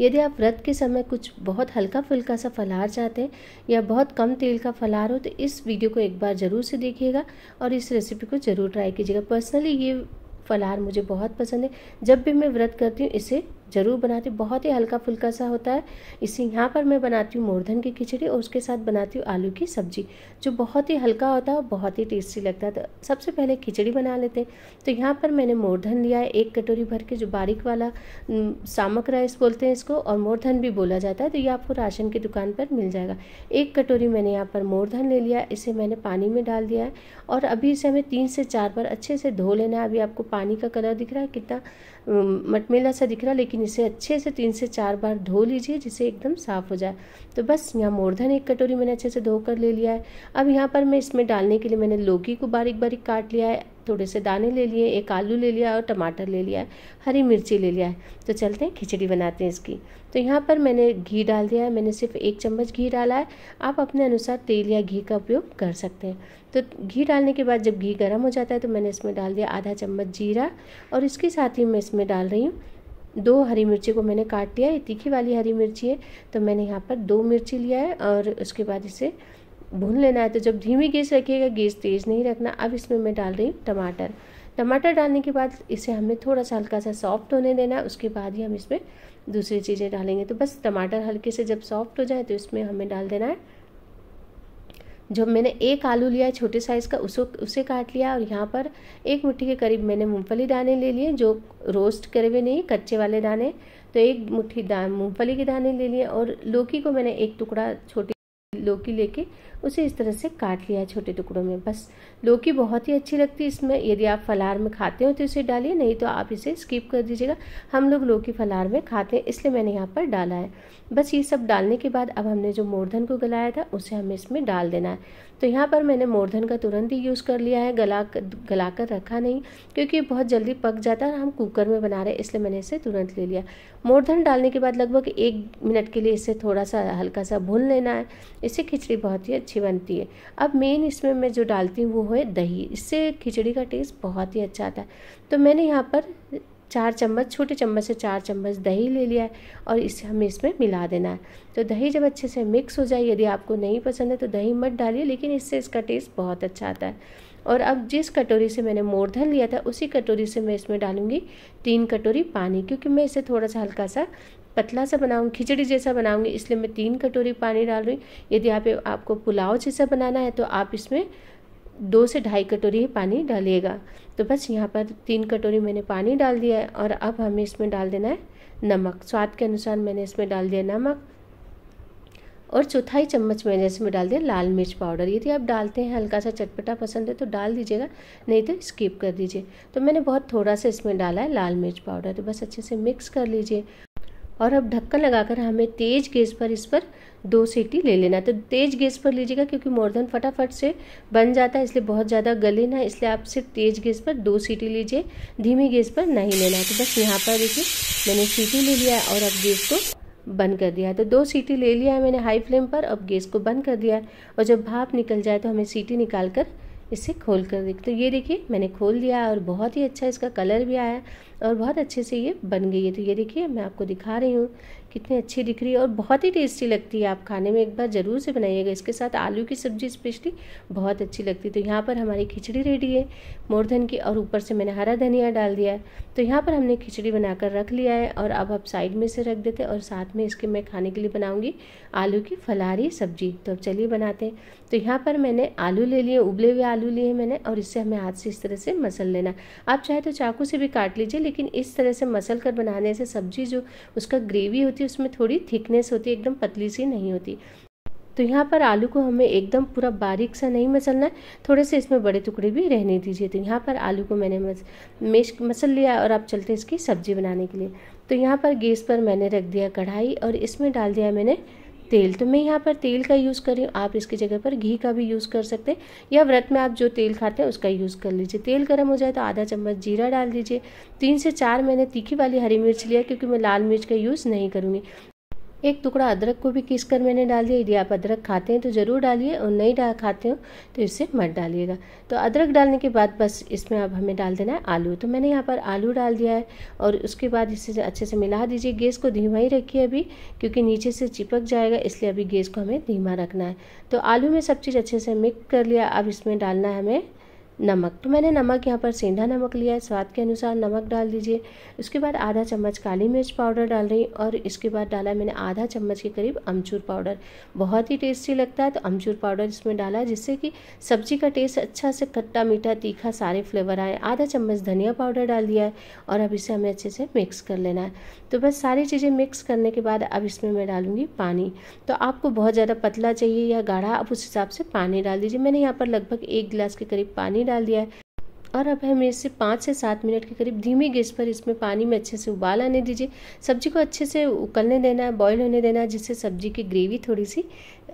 यदि आप व्रत के समय कुछ बहुत हल्का फुल्का सा फलाहार चाहते हैं या बहुत कम तेल का फलहार हो तो इस वीडियो को एक बार ज़रूर से देखिएगा और इस रेसिपी को ज़रूर ट्राई कीजिएगा पर्सनली ये फलहार मुझे बहुत पसंद है जब भी मैं व्रत करती हूँ इसे ज़रूर बनाती हूँ बहुत ही हल्का फुल्का सा होता है इसे यहाँ पर मैं बनाती हूँ मोरधन की खिचड़ी और उसके साथ बनाती हूँ आलू की सब्जी जो बहुत ही हल्का होता है और बहुत ही टेस्टी लगता है तो सबसे पहले खिचड़ी बना लेते हैं तो यहाँ पर मैंने मोरधन लिया है एक कटोरी भर के जो बारीक वाला सामक राइस बोलते हैं इसको और मोरधन भी बोला जाता है तो ये आपको राशन की दुकान पर मिल जाएगा एक कटोरी मैंने यहाँ पर मोरधन ले लिया इसे मैंने पानी में डाल दिया है और अभी इसे हमें तीन से चार बार अच्छे से धो लेना है अभी आपको पानी का कलर दिख रहा है कितना मटमेला सा दिख रहा लेकिन इसे अच्छे से तीन से चार बार धो लीजिए जिसे एकदम साफ़ हो जाए तो बस यहाँ मोरधन एक कटोरी मैंने अच्छे से धो कर ले लिया है अब यहाँ पर मैं इसमें डालने के लिए मैंने लौकी को बारीक बारीक काट लिया है थोड़े से दाने ले लिए एक आलू ले लिया और टमाटर ले लिया है हरी मिर्ची ले लिया है तो चलते हैं खिचड़ी बनाते हैं इसकी तो यहाँ पर मैंने घी डाल दिया है मैंने सिर्फ एक चम्मच घी डाला है आप अपने अनुसार तेल या घी का उपयोग कर सकते हैं तो घी डालने के बाद जब घी गर्म हो जाता है तो मैंने इसमें डाल दिया आधा चम्मच जीरा और इसके साथ ही मैं इसमें डाल रही हूँ दो हरी मिर्ची को मैंने काट लिया है तीखी वाली हरी मिर्ची है तो मैंने यहाँ पर दो मिर्ची लिया है और उसके बाद इसे भून लेना है तो जब धीमी गैस रखिएगा गैस तेज़ नहीं रखना अब इसमें मैं डाल रही हूँ टमाटर टमाटर डालने के बाद इसे हमें थोड़ा सा हल्का सा सॉफ्ट होने देना है उसके बाद ही हम इसमें दूसरी चीज़ें डालेंगे तो बस टमाटर हल्के से जब सॉफ्ट हो जाए तो इसमें हमें डाल देना है जब मैंने एक आलू लिया है छोटे साइज़ का उसे उसे काट लिया और यहाँ पर एक मुट्ठी के करीब मैंने मूंगफली दाने ले लिए जो रोस्ट करे हुए नहीं कच्चे वाले दाने तो एक मुट्ठी दा मूँगफली के दाने ले लिए और लौकी को मैंने एक टुकड़ा छोटी लौकी लेके उसे इस तरह से काट लिया है छोटे टुकड़ों में बस लौकी बहुत ही अच्छी लगती है इसमें यदि आप फलार में खाते हो तो इसे डालिए नहीं तो आप इसे स्किप कर दीजिएगा हम लोग लौकी फलार में खाते हैं इसलिए मैंने यहाँ पर डाला है बस ये सब डालने के बाद अब हमने जो मोरधन को गलाया था उसे हमें इसमें डाल देना है तो यहाँ पर मैंने मोरधन का तुरंत ही यूज़ कर लिया है गला गला कर रखा नहीं क्योंकि बहुत जल्दी पक जाता है और हम कुकर में बना रहे हैं इसलिए मैंने इसे तुरंत ले लिया मोरधन डालने के बाद लगभग एक मिनट के लिए इसे थोड़ा सा हल्का सा भून लेना है इससे खिचड़ी बहुत ही अच्छी अच्छी बनती है अब मेन इसमें मैं जो डालती हूँ वो है दही इससे खिचड़ी का टेस्ट बहुत ही अच्छा आता है तो मैंने यहाँ पर चार चम्मच छोटे चम्मच से चार चम्मच दही ले लिया है और इसे हमें इसमें मिला देना है तो दही जब अच्छे से मिक्स हो जाए यदि आपको नहीं पसंद है तो दही मत डालिए लेकिन इससे इसका टेस्ट बहुत अच्छा आता है और अब जिस कटोरी से मैंने मोरधन लिया था उसी कटोरी से मैं इसमें डालूंगी तीन कटोरी पानी क्योंकि मैं इसे थोड़ा सा हल्का सा पतला सा बनाऊंगी खिचड़ी जैसा बनाऊंगी इसलिए मैं तीन कटोरी पानी डाल रही हूँ यदि आप आपको पुलाव जैसा बनाना है तो आप इसमें दो से ढाई कटोरी ही पानी डालिएगा तो बस यहाँ पर तीन कटोरी मैंने पानी डाल दिया है और अब हमें इसमें डाल देना है नमक स्वाद के अनुसार मैंने इसमें डाल दिया नमक और चौथाई चम्मच मैंने इसमें डाल दिया लाल मिर्च पाउडर यदि आप डालते हैं हल्का सा चटपटा पसंद है तो डाल दीजिएगा नहीं तो स्किप कर दीजिए तो मैंने बहुत थोड़ा सा इसमें डाला है लाल मिर्च पाउडर तो बस अच्छे से मिक्स कर लीजिए और अब ढक्कन लगाकर हमें तेज़ गैस पर इस पर दो सीटी ले लेना तो तेज़ गैस पर लीजिएगा क्योंकि मोरधन फटाफट से बन जाता है इसलिए बहुत ज़्यादा गले ना इसलिए आप सिर्फ तेज़ गैस पर दो सीटी लीजिए धीमी गैस पर नहीं लेना है तो बस यहाँ पर देखिए मैंने सीटी ले लिया है और अब गैस को बंद कर दिया है तो दो सीटी ले लिया है मैंने हाई फ्लेम पर अब गैस को बंद कर दिया है और जब भाप निकल जाए तो हमें सीटी निकाल कर इसे खोल कर देख तो ये देखिए मैंने खोल दिया और बहुत ही अच्छा इसका कलर भी आया और बहुत अच्छे से ये बन गई है तो ये देखिए मैं आपको दिखा रही हूँ कितनी अच्छी दिख रही है और बहुत ही टेस्टी लगती है आप खाने में एक बार ज़रूर से बनाइएगा इसके साथ आलू की सब्ज़ी स्पेशली बहुत अच्छी लगती है तो यहाँ पर हमारी खिचड़ी रेडी है मोरधन की और ऊपर से मैंने हरा धनिया डाल दिया है तो यहाँ पर हमने खिचड़ी बनाकर रख लिया है और अब आप साइड में से रख देते हैं और साथ में इसके मैं खाने के लिए बनाऊँगी आलू की फलारी सब्जी तो अब चलिए बनाते हैं तो यहाँ पर मैंने आलू ले लिए उबले हुए आलू लिए मैंने और इससे हमें हाथ से इस तरह से मसल लेना आप चाहे तो चाकू से भी काट लीजिए लेकिन इस तरह से मसल कर बनाने से सब्जी जो उसका ग्रेवी होती है होती है उसमें थोड़ी थिकनेस होती है एकदम पतली सी नहीं होती तो यहाँ पर आलू को हमें एकदम पूरा बारीक सा नहीं मसलना है थोड़े से इसमें बड़े टुकड़े भी रहने दीजिए तो यहाँ पर आलू को मैंने मस मेश मसल लिया और अब चलते हैं इसकी सब्ज़ी बनाने के लिए तो यहाँ पर गैस पर मैंने रख दिया कढ़ाई और इसमें डाल दिया मैंने तेल तो मैं यहाँ पर तेल का यूज़ कर रही हूँ आप इसकी जगह पर घी का भी यूज़ कर सकते हैं या व्रत में आप जो तेल खाते हैं उसका यूज़ कर लीजिए तेल गर्म हो जाए तो आधा चम्मच जीरा डाल दीजिए तीन से चार मैंने तीखी वाली हरी मिर्च लिया क्योंकि मैं लाल मिर्च का यूज़ नहीं करूँगी एक टुकड़ा अदरक को भी किस कर मैंने डाल दिया यदि आप अदरक खाते हैं तो ज़रूर डालिए और नहीं डाल खाते हो तो इसे मत डालिएगा तो अदरक डालने के बाद बस इसमें अब हमें डाल देना है आलू तो मैंने यहाँ पर आलू डाल दिया है और उसके बाद इसे अच्छे से मिला दीजिए गैस को धीमा ही रखिए अभी क्योंकि नीचे से चिपक जाएगा इसलिए अभी गैस को हमें धीमा रखना है तो आलू में सब चीज़ अच्छे से मिक्स कर लिया अब इसमें डालना है हमें नमक तो मैंने नमक यहाँ पर सेंधा नमक लिया है स्वाद के अनुसार नमक डाल दीजिए उसके बाद आधा चम्मच काली मिर्च पाउडर डाल रही और इसके बाद डाला मैंने आधा चम्मच के करीब अमचूर पाउडर बहुत ही टेस्टी लगता है तो अमचूर पाउडर इसमें डाला जिससे कि सब्जी का टेस्ट अच्छा से खट्टा मीठा तीखा सारे फ्लेवर आए आधा चम्मच धनिया पाउडर डाल दिया है और अब इसे हमें अच्छे से मिक्स कर लेना है तो बस सारी चीज़ें मिक्स करने के बाद अब इसमें मैं डालूँगी पानी तो आपको बहुत ज़्यादा पतला चाहिए या गाढ़ा आप उस हिसाब से पानी डाल दीजिए मैंने यहाँ पर लगभग एक गिलास के करीब पानी पानी डाल दिया है और अब हमें इसे पाँच से सात मिनट के करीब धीमी गैस पर इसमें पानी में अच्छे से उबाल आने दीजिए सब्जी को अच्छे से उकलने देना है बॉयल होने देना है जिससे सब्जी की ग्रेवी थोड़ी सी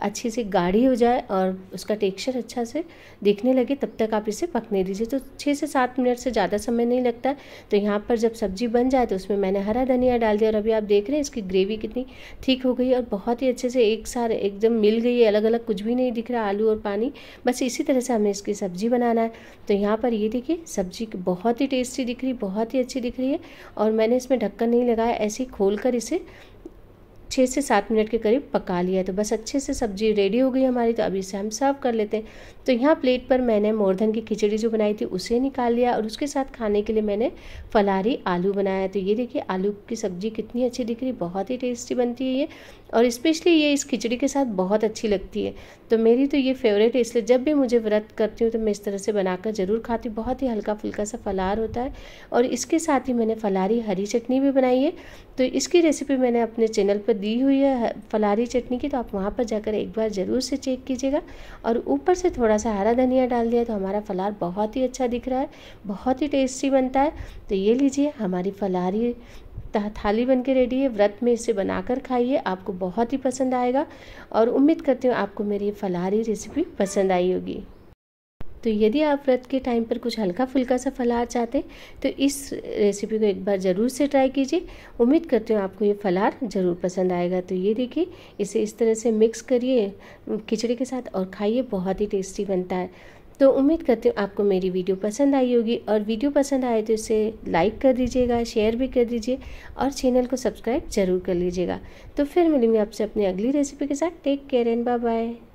अच्छी सी गाढ़ी हो जाए और उसका टेक्सचर अच्छा से दिखने लगे तब तक आप इसे पकने दीजिए तो छः से सात मिनट से ज़्यादा समय नहीं लगता तो यहाँ पर जब सब्जी बन जाए तो उसमें मैंने हरा धनिया डाल दिया और अभी आप देख रहे हैं इसकी ग्रेवी कितनी ठीक हो गई और बहुत ही अच्छे से एक साथ एकदम मिल गई है अलग अलग कुछ भी नहीं दिख रहा आलू और पानी बस इसी तरह से हमें इसकी सब्जी बनाना है तो यहाँ पर ये देखिए सब्जी बहुत ही टेस्टी दिख रही बहुत ही अच्छी दिख रही है और मैंने इसमें ढक्कन नहीं लगाया ऐसे ही खोल कर इसे छः से सात मिनट के करीब पका लिया है तो बस अच्छे से सब्जी रेडी हो गई हमारी तो अभी इसे हम सर्व कर लेते हैं तो यहाँ प्लेट पर मैंने मोरधन की खिचड़ी जो बनाई थी उसे निकाल लिया और उसके साथ खाने के लिए मैंने फलारी आलू बनाया तो ये देखिए आलू की सब्ज़ी कितनी अच्छी दिख रही बहुत ही टेस्टी बनती है ये और स्पेशली ये इस खिचड़ी के साथ बहुत अच्छी लगती है तो मेरी तो ये फेवरेट है इसलिए जब भी मुझे व्रत करती हूँ तो मैं इस तरह से बनाकर ज़रूर खाती हूँ बहुत ही हल्का फुल्का सा फलार होता है और इसके साथ ही मैंने फलारी हरी चटनी भी बनाई है तो इसकी रेसिपी मैंने अपने चैनल पर दी हुई है फलारी चटनी की तो आप वहाँ पर जाकर एक बार ज़रूर से चेक कीजिएगा और ऊपर से थोड़ा सा हरा धनिया डाल दिया तो हमारा फलार बहुत ही अच्छा दिख रहा है बहुत ही टेस्टी बनता है तो ये लीजिए हमारी फलारी थाली बन के रेडी है व्रत में इसे बनाकर खाइए आपको बहुत ही पसंद आएगा और उम्मीद करती हूँ आपको मेरी फलारी रेसिपी पसंद आई होगी तो यदि आप व्रत के टाइम पर कुछ हल्का फुल्का सा फलाहार चाहते हैं तो इस रेसिपी को एक बार ज़रूर से ट्राई कीजिए उम्मीद करते हूँ आपको ये फलाहार ज़रूर पसंद आएगा तो ये देखिए इसे इस तरह से मिक्स करिए खिचड़ी के साथ और खाइए बहुत ही टेस्टी बनता है तो उम्मीद करते हूँ आपको मेरी वीडियो पसंद आई होगी और वीडियो पसंद आए तो इसे लाइक कर दीजिएगा शेयर भी कर दीजिए और चैनल को सब्सक्राइब जरूर कर लीजिएगा तो फिर मिलेंगे आपसे अपनी अगली रेसिपी के साथ take care and bye bye